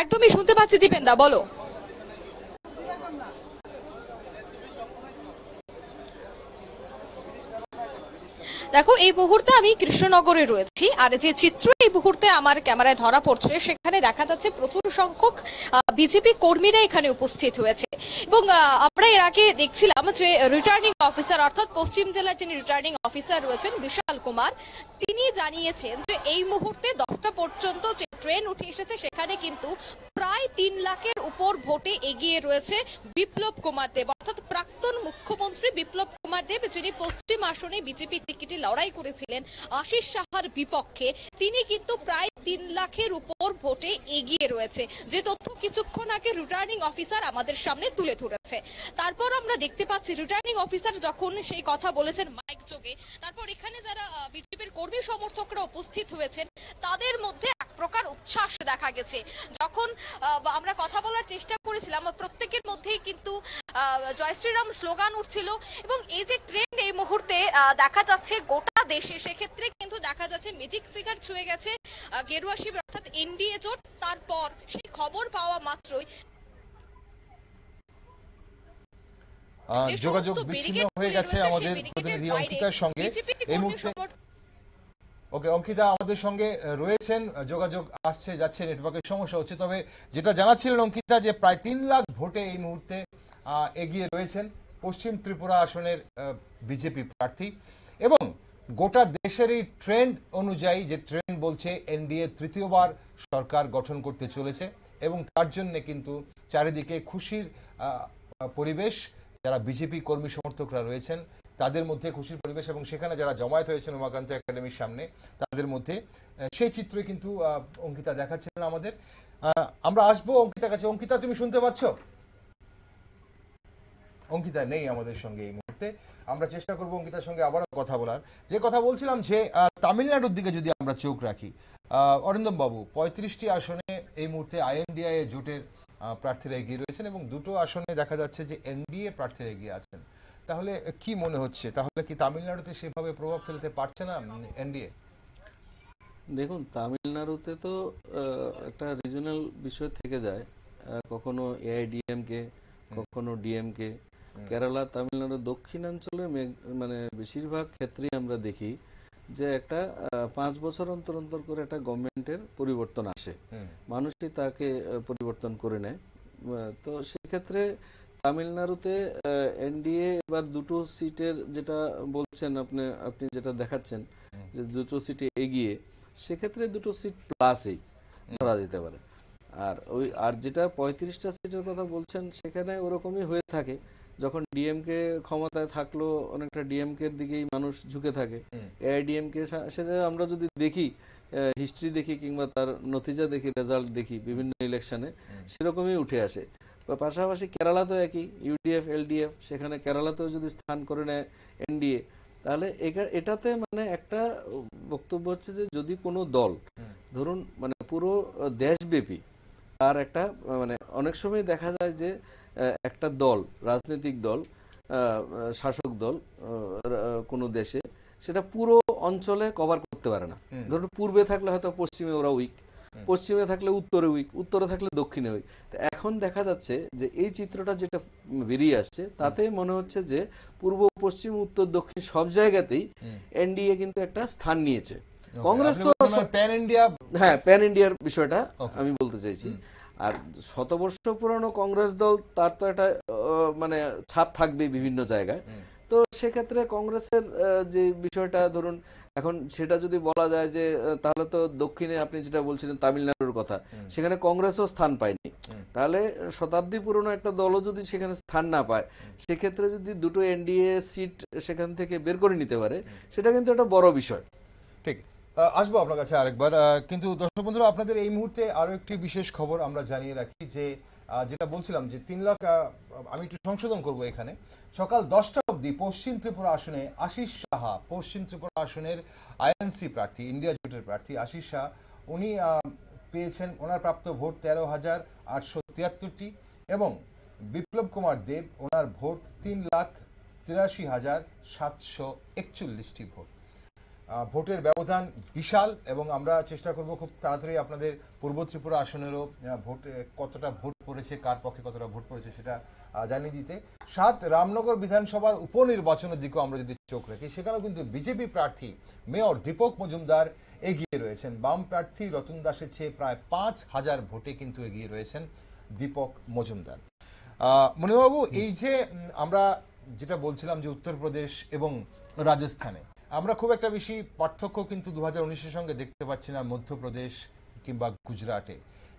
একদমই শুনতে পাচ্ছি দীপেন্দা বলো দেখো এই মুহূর্তে আমি কৃষ্ণনগরে রয়েছি আর যে চিত্র এই মুহূর্তে আমার ক্যামেরায় ধরা পড়ছে সেখানে দেখা যাচ্ছে প্রচুর সংখ্যক বিজেপি কর্মীরা এখানে উপস্থিত হয়েছে এবং আমরা এর আগে দেখছিলাম যে রিটার্নিং অফিসার অর্থাৎ পশ্চিম জেলার যিনি রিটার্নিং অফিসার রয়েছেন বিশাল কুমার তিনি জানিয়েছেন যে এই মুহূর্তে দশটা পর্যন্ত যে ট্রেন উঠে এসেছে সেখানে কিন্তু প্রায় তিন লাখের উপর ভোটে এগিয়ে রয়েছে বিপ্লব কুমার দেব অর্থাৎ প্রাক্তন মুখ্যমন্ত্রী বিপ্লব কুমার দেব যিনি পশ্চিম আসনে বিজেপি টিকিটে লড়াই করেছিলেন আশিস সাহার বিপক্ষে তিনি কিন্তু প্রায় তিন লাখের উপর ভোটে এগিয়ে রয়েছে যে তথ্য কিছুক্ষণ আগে রিটার্নিং অফিসার আমাদের সামনে তুলে ধরেছে তারপর আমরা দেখতে পাচ্ছি রিটার্নিং অফিসার যখন সেই কথা বলেছেন মাইক যোগে তারপর এখানে যারা বিজেপির কর্মী সমর্থকরা উপস্থিত হয়েছেন তাদের মধ্যে এক প্রকার উচ্ছ্বাস দেখা গেছে যখন আমরা কথা বলার চেষ্টা করেছিলাম প্রত্যেকের মধ্যেই কিন্তু জয় শ্রীরাম স্লোগান উঠছিল এবং এই যে ট্রেন্ড এই মুহূর্তে দেখা যাচ্ছে গোটা দেশে সেক্ষেত্রে কিন্তু দেখা যাচ্ছে মেজিক ফিগার ছুঁয়ে গেছে গেরুয়া শিবির অর্থাৎ এনডিএ জোট তারপর সেই খবর পাওয়া মাত্রই যোগাযোগ বিচ্ছিন্ন হয়ে গেছে আমাদের প্রতিনিধি অঙ্কিতার সঙ্গে এই মুহূর্তে ওকে অঙ্কিতা আমাদের সঙ্গে রয়েছেন যোগাযোগ আসছে যাচ্ছে নেটওয়ার্কের সমস্যা হচ্ছে তবে যেটা জানাচ্ছিলেন অঙ্কিতা যে প্রায় তিন লাখ ভোটে এই মুহূর্তে এগিয়ে রয়েছেন পশ্চিম ত্রিপুরা আসনের বিজেপি প্রার্থী এবং গোটা দেশের এই ট্রেন্ড অনুযায়ী যে ট্রেন্ড বলছে এনডিএ তৃতীয়বার সরকার গঠন করতে চলেছে এবং তার জন্য কিন্তু চারিদিকে খুশির পরিবেশ যারা বিজেপি কর্মী সমর্থকরা রয়েছেন তাদের মধ্যে খুশির পরিবেশ এবং সেখানে যারা জমায়েত হয়েছেন উমাকান্ত একাডেমির সামনে তাদের মধ্যে সেই চিত্রই কিন্তু অঙ্কিতা দেখাচ্ছিলেন আমাদের আমরা আসবো অঙ্কিতার কাছে অঙ্কিতা তুমি শুনতে পাচ্ছ অঙ্কিতা নেই আমাদের সঙ্গে এই মুহূর্তে আমরা চেষ্টা করবো অঙ্কিতার সঙ্গে আবারও কথা বলার যে কথা বলছিলাম যে তামিলনাড়ুর দিকে যদি আমরা চোখ রাখি অরিন্দম বাবু পঁয়ত্রিশটি আসনে এই মুহূর্তে আইএনডিআই জোটের প্রার্থীরা এগিয়ে রয়েছেন এবং দুটো আসনে দেখা যাচ্ছে যে এনডিএ প্রার্থীরা এগিয়ে আছেন তাহলে কি মনে হচ্ছে তাহলে কি তামিলনাড়ুতে সেভাবে প্রভাব ফেলতে পারছে না এনডিএ দেখুন তামিলনাড়ুতে তো একটা রিজনাল বিষয় থেকে যায় কখনো এআইডিএমকে কখনো ডিএমকে কেরালা তামিলনাড়ু দক্ষিণাঞ্চলে মানে বেশিরভাগ ক্ষেত্রেই আমরা দেখি যে একটা পাঁচ বছর অন্তর অন্তর করে একটা গভর্নমেন্টের পরিবর্তন আসে মানুষই তাকে পরিবর্তন করে নেয় তো সেক্ষেত্রে তামিলনাড়ুতে এনডিএ এবার দুটো সিটের যেটা বলছেন আপনি আপনি যেটা দেখাচ্ছেন যে দুটো সিটে এগিয়ে সেক্ষেত্রে দুটো সিট প্লাসেই ধরা যেতে পারে আর ওই আর যেটা পঁয়ত্রিশটা সিটের কথা বলছেন সেখানে ওরকমই হয়ে থাকে যখন ডিএমকে ক্ষমতায় থাকলো অনেকটা ডিএমকে দিকেই মানুষ ঝুঁকে থাকে এআইডিএমকে সেটা আমরা যদি দেখি হিস্ট্রি দেখি কিংবা তার নতিজা দেখি রেজাল্ট দেখি বিভিন্ন ইলেকশনে সেরকমই উঠে আসে পাশাপাশি কেরালা তো একই ইউডিএফ এলডিএফ সেখানে কেরালাতেও যদি স্থান করে নেয় এনডিএ তাহলে এটাতে মানে একটা বক্তব্য হচ্ছে যে যদি কোনো দল ধরুন মানে পুরো দেশব্যাপী তার একটা মানে অনেক সময় দেখা যায় যে একটা দল রাজনৈতিক দল শাসক দল কোনো দেশে সেটা পুরো অঞ্চলে কভার করতে পারে না ধরুন পূর্বে থাকলে হয়তো পশ্চিমে ওরা উইক পশ্চিমে থাকলে উত্তরে উইক উত্তরে থাকলে দক্ষিণে উইক এখন দেখা যাচ্ছে যে এই চিত্রটা যেটা বেরিয়ে আসছে তাতে মনে হচ্ছে যে পূর্ব পশ্চিম উত্তর দক্ষিণ সব জায়গাতেই এনডিএ কিন্তু একটা স্থান নিয়েছে কংগ্রেস তো প্যান মানে ইন্ডিয়া হ্যাঁ প্যান ইন্ডিয়ার বিষয়টা আমি বলতে চাইছি আর শতবর্ষ পুরানো কংগ্রেস দল তার তো একটা মানে ছাপ থাকবে বিভিন্ন জায়গায় তো সেক্ষেত্রে কংগ্রেসের যে বিষয়টা ধরুন এখন সেটা যদি বলা যায় যে তাহলে তো দক্ষিণে আপনি যেটা বলছিলেন তামিলনাড়ুর কথা সেখানে কংগ্রেসও স্থান পায়নি তাহলে শতাব্দী পুরনো একটা দলও যদি সেখানে স্থান না পায় সেক্ষেত্রে যদি দুটো এনডিএ সিট সেখান থেকে বের করে নিতে পারে সেটা কিন্তু একটা বড় বিষয় ঠিক আসবো আপনার কাছে আরেকবার কিন্তু দর্শক বন্ধুরা আপনাদের এই মুহূর্তে আরো একটি বিশেষ খবর আমরা জানিয়ে রাখি যে যেটা বলছিলাম যে তিন লাখ আমি একটু সংশোধন করব এখানে সকাল দশটা অব্দি পশ্চিম ত্রিপুরা আসনে আশিস সাহা পশ্চিম ত্রিপুরা আসনের আইএনসি প্রার্থী ইন্ডিয়া জোটের প্রার্থী আশিস শাহ উনি পেয়েছেন ওনার প্রাপ্ত ভোট তেরো হাজার আটশো তিয়াত্তরটি এবং বিপ্লব কুমার দেব ওনার ভোট তিন লাখ তিরাশি হাজার সাতশো একচল্লিশটি ভোট ভোটের ব্যবধান বিশাল এবং আমরা চেষ্টা করব খুব তাড়াতাড়ি আপনাদের পূর্ব ত্রিপুরা আসনেরও ভোট কতটা ভোট পড়েছে কার পক্ষে কতটা ভোট পড়েছে সেটা জানিয়ে দিতে সাত রামনগর বিধানসভার উপনির্বাচনের দিকেও আমরা যদি চোখ রাখি সেখানেও কিন্তু বিজেপি প্রার্থী মেয়র দীপক মজুমদার এগিয়ে রয়েছেন বাম প্রার্থী রতন দাসের চেয়ে প্রায় পাঁচ হাজার ভোটে কিন্তু এগিয়ে রয়েছেন দীপক মজুমদার মনিবাবু এই যে আমরা যেটা বলছিলাম যে উত্তরপ্রদেশ এবং রাজস্থানে আমরা খুব একটা বেশি পার্থক্য কিন্তু দু হাজার সঙ্গে দেখতে পাচ্ছি না মধ্যপ্রদেশ কিংবা গুজরাটে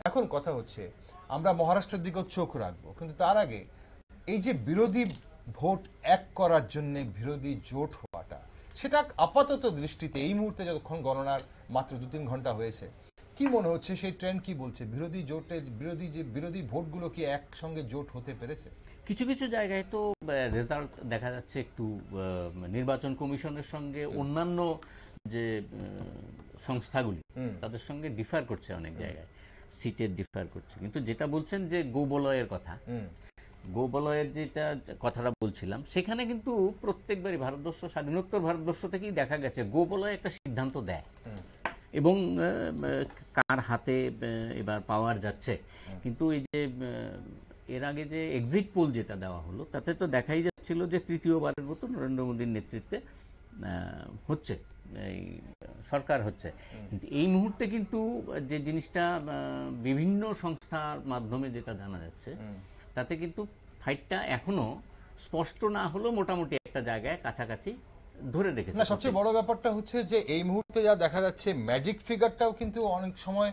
এখন কথা হচ্ছে আমরা মহারাষ্ট্রের দিকেও চোখ রাখবো কিন্তু তার আগে এই যে বিরোধী ভোট এক করার জন্য বিরোধী জোট হওয়াটা সেটা আপাতত দৃষ্টিতে এই মুহূর্তে যতক্ষণ গণনার মাত্র দু তিন ঘন্টা হয়েছে কি মনে হচ্ছে সেই ট্রেন্ড কি বলছে বিরোধী জোটের বিরোধী যে বিরোধী ভোটগুলো কি একসঙ্গে জোট হতে পেরেছে কিছু কিছু জায়গায় তো রেজাল্ট দেখা যাচ্ছে একটু নির্বাচন কমিশনের সঙ্গে অন্যান্য যে সংস্থাগুলি তাদের সঙ্গে ডিফার করছে অনেক জায়গায় সিটের ডিফার করছে কিন্তু যেটা বলছেন যে গোবলয়ের কথা গোবলয়ের যেটা কথাটা বলছিলাম সেখানে কিন্তু প্রত্যেকবারই ভারতবর্ষ স্বাধীনোত্তর ভারতবর্ষ থেকেই দেখা গেছে গোবলয় একটা সিদ্ধান্ত দেয় এবং কার হাতে এবার পাওয়ার যাচ্ছে কিন্তু এই যে এর আগে যে এক্সিট পোল যেটা দেওয়া হলো তাতে তো দেখাই যাচ্ছিল যে তৃতীয়বারের মতো নরেন্দ্র মোদীর নেতৃত্বে হচ্ছে এই সরকার হচ্ছে এই মুহূর্তে কিন্তু যে জিনিসটা বিভিন্ন সংস্থার মাধ্যমে যেটা জানা যাচ্ছে তাতে কিন্তু ফাইটটা এখনো স্পষ্ট না হলেও মোটামুটি একটা জায়গায় কাছাকাছি ধরে রেখেছে না সবচেয়ে বড় ব্যাপারটা হচ্ছে যে এই মুহূর্তে যা দেখা যাচ্ছে ম্যাজিক ফিগারটাও কিন্তু অনেক সময়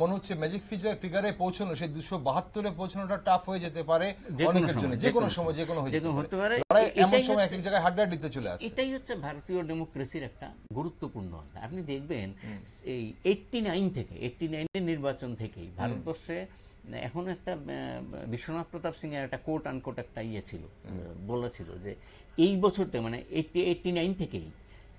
মনে হচ্ছে ম্যাজিক ফিজার ফিগারে পৌঁছানো সেই দুশো বাহাত্তরে পৌঁছানোটা টাফ হয়ে যেতে পারে অনেকের জন্য যে কোনো সময় যে কোনো হতে পারে এমন সময় এক এক জায়গায় হাড্ডা দিতে চলে আসে এটাই হচ্ছে ভারতীয় ডেমোক্রেসির একটা গুরুত্বপূর্ণ অংশ আপনি দেখবেন এই এইটটি নাইন থেকে এইটটি নাইনের নির্বাচন থেকেই ভারতবর্ষে এখন একটা বিশ্বনাথ প্রতাপ সিং এর একটা কোট আনকোট একটা ইয়ে ছিল বলেছিল যে এই বছরটা মানে এইটটি এইটটি নাইন থেকেই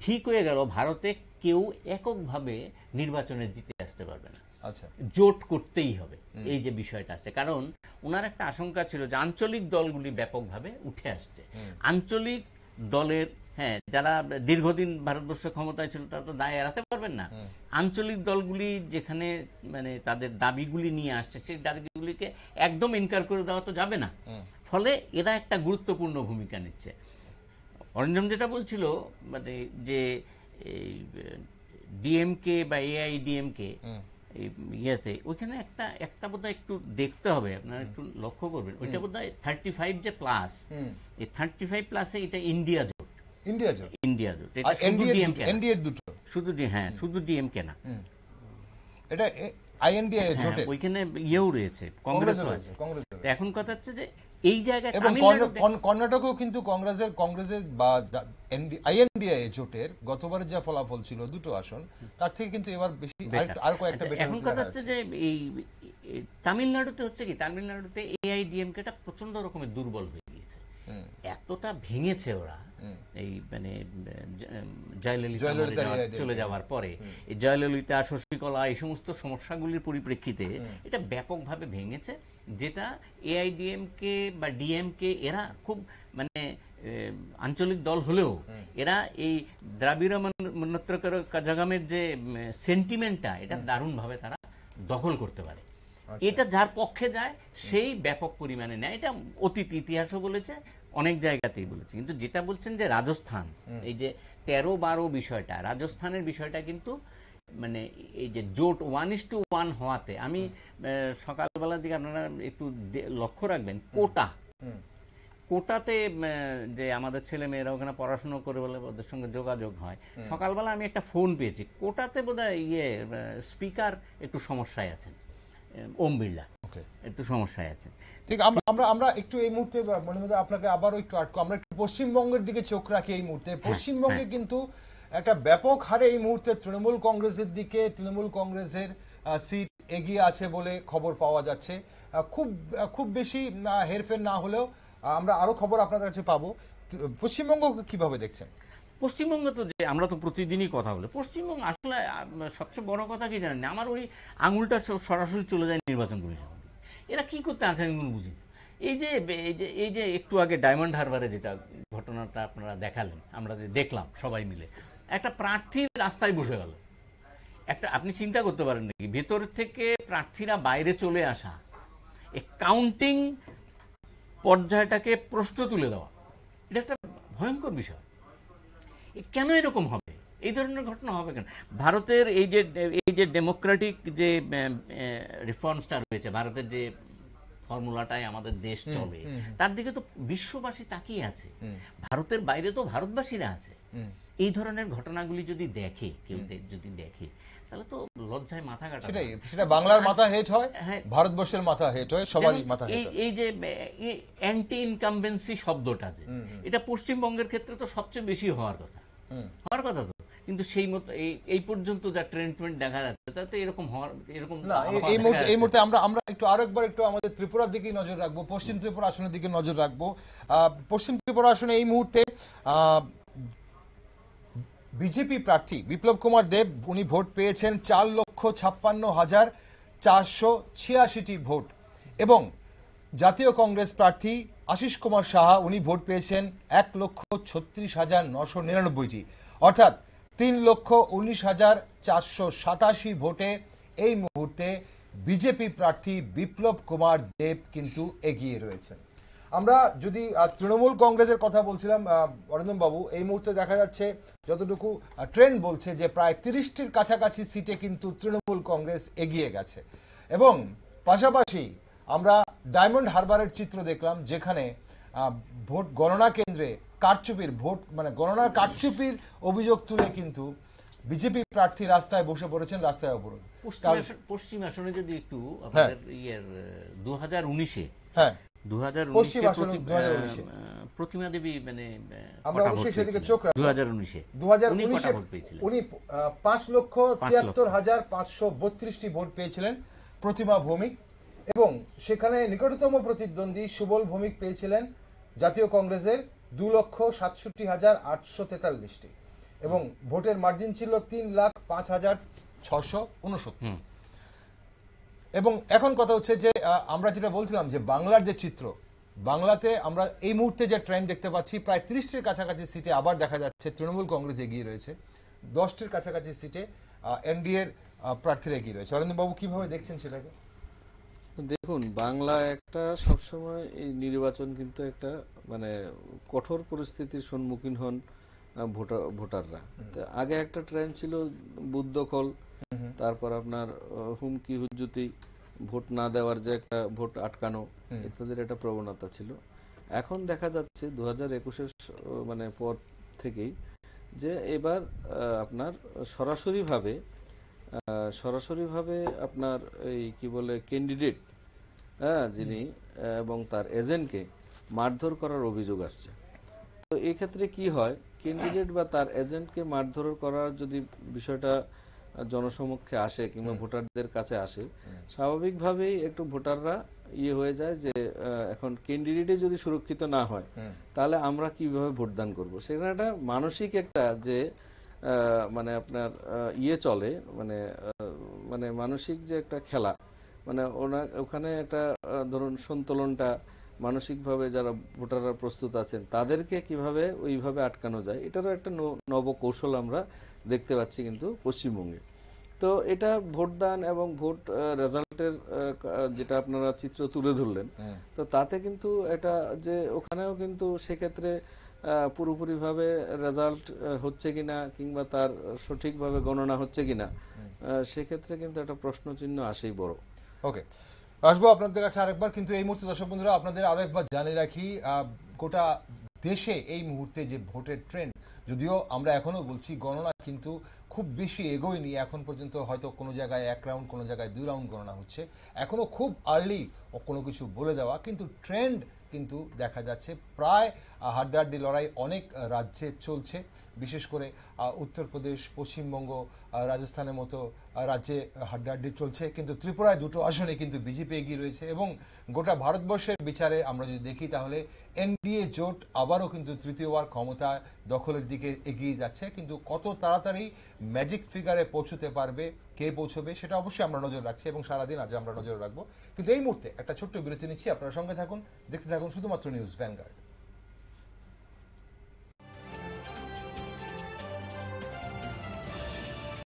ঠিক হয়ে গেল ভারতে কেউ এককভাবে নির্বাচনে জিতে আসতে পারবে না আচ্ছা। জোট করতেই হবে এই যে বিষয়টা আছে কারণ ওনার একটা আশঙ্কা ছিল যে আঞ্চলিক দলগুলি ব্যাপকভাবে উঠে আসছে আঞ্চলিক দলের হ্যাঁ যারা দীর্ঘদিন ভারতবর্ষ ক্ষমতায় ছিল তারা তো দায় এড়াতে পারবেন না আঞ্চলিক দলগুলি যেখানে মানে তাদের দাবিগুলি নিয়ে আসছে সেই দাবিগুলিকে একদম ইনকার করে দেওয়া তো যাবে না ফলে এরা একটা গুরুত্বপূর্ণ ভূমিকা নিচ্ছে অরিন্দম যেটা বলছিল মানে যে ডিএমকে বা এআইডিএমকে ইয়েতে ওইখানে একটা একটা বোধ একটু দেখতে হবে আপনারা একটু লক্ষ্য করবেন ওইটা বোধ হয় থার্টি ফাইভ যে প্লাস এই থার্টি ফাইভ প্লাসে এটা ইন্ডিয়া জোট ইন্ডিয়া জোট ইন্ডিয়া জোট এটা শুধু দুটো শুধু হ্যাঁ শুধু ডিএম কে না এটা আইএনডিএ হ্যাঁ, জোটে ওইখানে ইয়েও রয়েছে কংগ্রেসও আছে এখন কথা হচ্ছে যে এই জায়গায় কর্ণাটকও কিন্তু কংগ্রেসের কংগ্রেসের বা আইএনডিআই জোটের গতবার যা ফলাফল ছিল দুটো আসন তার থেকে কিন্তু এবার বেশি আর কয়েকটা আচ্ছা, বেটার এখন কথা হচ্ছে যে এই তামিলনাড়ুতে হচ্ছে কি তামিলনাড়ুতে এআইডিএমকে টা প্রচন্ড রকমের দুর্বল হয়ে গিয়েছে এতটা ভেঙেছে ওরা এই মানে জয়ললিতা চলে যাওয়ার পরে জয়ললিতা শশীকলা এই সমস্ত সমস্যাগুলির পরিপ্রেক্ষিতে এটা ব্যাপকভাবে ভেঙেছে যেটা এআইডিএমকে বা ডিএমকে এরা খুব মানে আঞ্চলিক দল হলেও এরা এই দ্রাবিড় মন্নত্রকর যে সেন্টিমেন্টটা এটা দারুণভাবে তারা দখল করতে পারে আচ্ছা। এটা যার পক্ষে যায় সেই ব্যাপক পরিমাণে নেয় এটা অতীত ইতিহাসও বলেছে অনেক জায়গাতেই বলেছে কিন্তু যেটা বলছেন যে রাজস্থান এই যে তেরো বারো বিষয়টা রাজস্থানের বিষয়টা কিন্তু মানে এই যে জোট ওয়ান ইস টু ওয়ান হওয়াতে আমি সকালবেলার দিকে আপনারা একটু লক্ষ্য রাখবেন কোটা কোটাতে যে আমাদের ছেলে মেয়েরা ওখানে পড়াশোনা করে বলে ওদের সঙ্গে যোগাযোগ হয় সকালবেলা আমি একটা ফোন পেয়েছি কোটাতে বোধ ইয়ে স্পিকার একটু সমস্যায় আছেন ওম বিড়লা একটু সমস্যায় আছেন ঠিক আমরা আমরা একটু এই মুহূর্তে মনে হয় আপনাকে আবারও একটু আটকো আমরা একটু পশ্চিমবঙ্গের দিকে চোখ রাখি এই মুহূর্তে হ্যাঁ, পশ্চিমবঙ্গে হ্যাঁ। কিন্তু একটা ব্যাপক হারে এই মুহূর্তে তৃণমূল কংগ্রেসের দিকে তৃণমূল কংগ্রেসের সিট এগিয়ে আছে বলে খবর পাওয়া যাচ্ছে খুব খুব বেশি হেরফের না হলেও আমরা আরো খবর আপনাদের কাছে পাবো পশ্চিমবঙ্গ কিভাবে দেখছেন পশ্চিমবঙ্গে তো যে আমরা তো প্রতিদিনই কথা বলি পশ্চিমবঙ্গ আসলে সবচেয়ে বড় কথা কি জানেন আমার ওই আঙুলটা সরাসরি চলে যায় নির্বাচন কমিশন এরা কি করতে আছেন এগুলো বুঝি এই যে এই যে একটু আগে ডায়মন্ড হারবারে যেটা ঘটনাটা আপনারা দেখালেন আমরা যে দেখলাম সবাই মিলে একটা প্রার্থী রাস্তায় বসে গেল একটা আপনি চিন্তা করতে পারেন নাকি ভেতর থেকে প্রার্থীরা বাইরে চলে আসা কাউন্টিং পর্যায়টাকে প্রশ্ন তুলে দেওয়া এটা একটা ভয়ঙ্কর বিষয় কেন এরকম হবে এই ধরনের ঘটনা হবে কেন ভারতের এই যে এই যে ডেমোক্রেটিক যে রিফর্মসটা রয়েছে ভারতের যে ফর্মুলাটাই আমাদের দেশ চলে তার দিকে তো বিশ্ববাসী তাকিয়ে আছে ভারতের বাইরে তো ভারতবাসীরা আছে এই ধরনের ঘটনাগুলি যদি দেখে কেউ যদি দেখে তাহলে তো লজ্জায় মাথা কাটা সেটাই সেটা বাংলার মাথা হেট হয় হ্যাঁ, হ্যাঁ। ভারতবর্ষের মাথা হেট হয় সবারই মাথা হেট এই যে অ্যান্টি ইনকামবেন্সি শব্দটা যে এটা পশ্চিমবঙ্গের ক্ষেত্রে তো সবচেয়ে বেশি হওয়ার কথা হওয়ার কথা তো কিন্তু সেই মতো এই পর্যন্ত যা ট্রেন্ডমেন্ট দেখা যাচ্ছে তাতে এরকম হওয়ার এরকম না এই মুহূর্তে এই মুহূর্তে আমরা আমরা একটু আরো একবার একটু আমাদের ত্রিপুরার দিকে নজর রাখবো পশ্চিম ত্রিপুরা আসনের দিকে নজর রাখবো পশ্চিম ত্রিপুরা আসনে এই মুহূর্তে বিজেপি প্রার্থী বিপ্লব কুমার দেব উনি ভোট পেয়েছেন চার লক্ষ ছাপ্পান্ন হাজার চারশো ছিয়াশিটি ভোট এবং জাতীয় কংগ্রেস প্রার্থী আশিস কুমার সাহা উনি ভোট পেয়েছেন এক লক্ষ ছত্রিশ হাজার নশো নিরানব্বইটি অর্থাৎ তিন লক্ষ উনিশ হাজার চারশো সাতাশি ভোটে এই মুহূর্তে বিজেপি প্রার্থী বিপ্লব কুমার দেব কিন্তু এগিয়ে রয়েছেন আমরা যদি তৃণমূল কংগ্রেসের কথা বলছিলাম অরিন্দম বাবু এই মুহূর্তে দেখা যাচ্ছে যতটুকু ট্রেন্ড বলছে যে প্রায় তিরিশটির কাছাকাছি সিটে কিন্তু তৃণমূল কংগ্রেস এগিয়ে গেছে এবং পাশাপাশি আমরা ডায়মন্ড হারবারের চিত্র দেখলাম যেখানে ভোট গণনা কেন্দ্রে কারচুপির ভোট মানে গণনার কারচুপির অভিযোগ তুলে কিন্তু বিজেপি প্রার্থী রাস্তায় বসে পড়েছেন রাস্তায় অবরোধ পশ্চিম আসনে যদি একটু হ্যাঁ। দু হাজার উনিশে হ্যাঁ প্রতিমা দেবী মানে আমরা অবশ্যই সেদিকে চোখ রাখবো দু হাজার উনিশে দু হাজার উনিশে উনি পাঁচ লক্ষ তিয়াত্তর হাজার পাঁচশো বত্রিশটি ভোট পেয়েছিলেন প্রতিমা ভৌমিক এবং সেখানে নিকটতম প্রতিদ্বন্দ্বী সুবল ভৌমিক পেয়েছিলেন জাতীয় কংগ্রেসের দু লক্ষ সাতষট্টি হাজার আটশো তেতাল্লিশটি এবং ভোটের মার্জিন ছিল তিন লাখ পাঁচ হাজার ছশো উনসত্তর এবং এখন কথা হচ্ছে যে আমরা যেটা বলছিলাম যে বাংলার যে চিত্র বাংলাতে আমরা এই মুহূর্তে যে ট্রেন্ড দেখতে পাচ্ছি প্রায় ত্রিশটির কাছাকাছি সিটে আবার দেখা যাচ্ছে তৃণমূল কংগ্রেস এগিয়ে রয়েছে দশটির কাছাকাছি সিটে এনডিএর প্রার্থীরা এগিয়ে রয়েছে অরবিন্দবাবু কিভাবে দেখছেন সেটাকে দেখুন বাংলা একটা সবসময় এই নির্বাচন কিন্তু একটা মানে কঠোর পরিস্থিতির সম্মুখীন হন ভোটার ভোটাররা আগে একটা ট্রেন্ড ছিল বুদ্ধ তারপর আপনার হুমকি হুজ্জুতি ভোট না দেওয়ার যে একটা ভোট আটকানো ইত্যাদির একটা প্রবণতা ছিল এখন দেখা যাচ্ছে দু হাজার একুশের মানে পর থেকেই যে এবার আপনার সরাসরিভাবে সরাসরিভাবে আপনার এই কি বলে ক্যান্ডিডেট হ্যাঁ যিনি এবং তার এজেন্টকে মারধর করার অভিযোগ আসছে তো এক্ষেত্রে কি হয় ক্যান্ডিডেট বা তার এজেন্টকে মারধর করার যদি বিষয়টা জনসমক্ষে আসে কিংবা ভোটারদের কাছে আসে স্বাভাবিকভাবেই একটু ভোটাররা ইয়ে হয়ে যায় যে এখন ক্যান্ডিডেটই যদি সুরক্ষিত না হয় তাহলে আমরা কিভাবে ভোটদান করব সেখানে একটা মানসিক একটা যে মানে আপনার ইয়ে চলে মানে মানে মানসিক যে একটা খেলা মানে ওনা ওখানে একটা ধরুন সন্তুলনটা মানসিকভাবে যারা ভোটাররা প্রস্তুত আছেন তাদেরকে কিভাবে ওইভাবে আটকানো যায় এটারও একটা নব কৌশল আমরা দেখতে পাচ্ছি কিন্তু পশ্চিমবঙ্গে তো এটা ভোটদান এবং ভোট রেজাল্টের যেটা আপনারা চিত্র তুলে ধরলেন হ্যাঁ। তো তাতে কিন্তু এটা যে ওখানেও কিন্তু সেক্ষেত্রে পুরোপুরিভাবে রেজাল্ট হচ্ছে কিনা কিংবা তার সঠিকভাবে গণনা হচ্ছে কিনা সেক্ষেত্রে কিন্তু একটা প্রশ্ন চিহ্ন আসেই বড় ওকে আসবো আপনাদের কাছে আরেকবার কিন্তু এই মুহূর্তে দর্শক বন্ধুরা আপনাদের আরো একবার জানিয়ে রাখি গোটা দেশে এই মুহূর্তে যে ভোটের ট্রেন্ড যদিও আমরা এখনো বলছি গণনা কিন্তু খুব বেশি এগোয়নি এখন পর্যন্ত হয়তো কোনো জায়গায় এক রাউন্ড কোনো জায়গায় দুই রাউন্ড গণনা হচ্ছে এখনো খুব আর্লি কোনো কিছু বলে দেওয়া কিন্তু ট্রেন্ড কিন্তু দেখা যাচ্ছে প্রায় হাড্ডাহাড্ডি লড়াই অনেক রাজ্যে চলছে বিশেষ করে উত্তরপ্রদেশ পশ্চিমবঙ্গ রাজস্থানের মতো রাজ্যে হাড্ডাহাড্ডি চলছে কিন্তু ত্রিপুরায় দুটো আসনে কিন্তু বিজেপি এগিয়ে রয়েছে এবং গোটা ভারতবর্ষের বিচারে আমরা যদি দেখি তাহলে এনডিএ জোট আবারও কিন্তু তৃতীয়বার ক্ষমতা দখলের দিকে এগিয়ে যাচ্ছে কিন্তু কত তারা তাড়াতাড়ি ম্যাজিক ফিগারে পৌঁছতে পারবে কে পৌঁছবে সেটা অবশ্যই আমরা নজর রাখছি এবং সারাদিন আজ আমরা নজর রাখবো কিন্তু এই মুহূর্তে একটা ছোট্ট বিরতি নিচ্ছি আপনারা সঙ্গে থাকুন দেখতে থাকুন শুধুমাত্র নিউজ ভ্যানগার্ড